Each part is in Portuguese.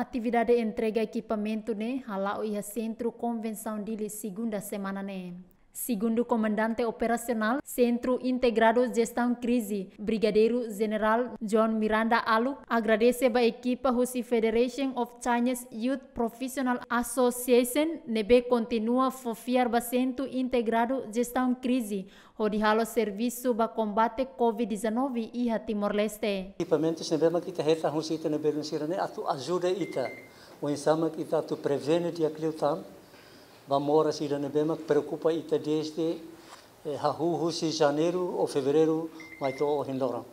Atividade entrega equipamento né, halau ia centro convenção dele segunda semana né. Segundo o comandante operacional Centro Integrado de Gestão Crise, Brigadeiro General John Miranda Alu, agradece a equipa Russi Federation of Chinese Youth Professional Association, nebe continua a fofiar o Centro Integrado de Gestão Crise, onde o serviço para combate COVID-19 e Timor-Leste. Equipamentos NEB que carreta Russi NEB ajuda ita, o ensama que ita tá, tu prevene de acliutam, Wa mora da rana bemak preocupa ita desde eh, hahuhu si janeiro ou fevereiro mai to o hindorang.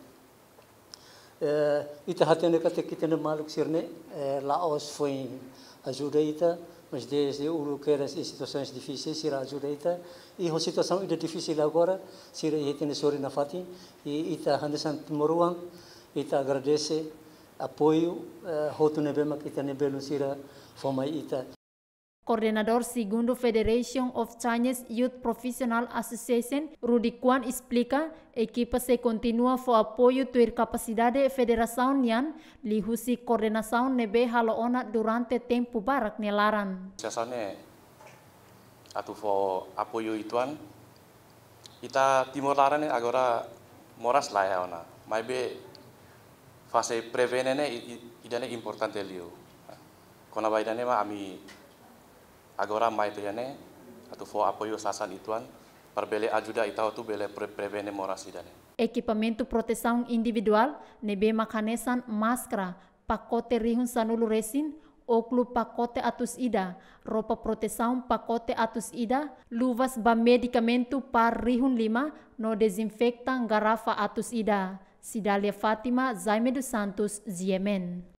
Uh, ita hatene kate kitene maluk sirne eh, Laos foi ajuda ita mas desde o que era em situações difíceis, irá ajudar ita. E a situação ainda difícil agora, se irá ter sori na fati, e ita handesan moruan, ita agradece apoio, hotu eh, nebema, ita nebelun sira fomai ita. Koordinator Segundo Federation of Chinese Youth Professional Association, Rudy Kwan, explica equipa se continua fo apoio tuir capacidade federação nian husi coordenação nebe ona durante tempo barak nelaran. Jasane atu fo apoio ituan kita timur laran agora moras lai ona maibe fase prevenene idane importante liu. Kona baidane ma ami agora mai tu yane atu fo apoyo sasan ituan perbele ajuda itau tu bele prevene morasi dane equipamento proteção individual nebe makanesan maskra, pakote rihun sanulu resin oklu pakote atus ida, ropa proteção pakote atus ida, luvas ba medicamento par rihun lima, no desinfektan garafa atus ida. Sidalia Fatima Zaime dos Santos, Ziemen.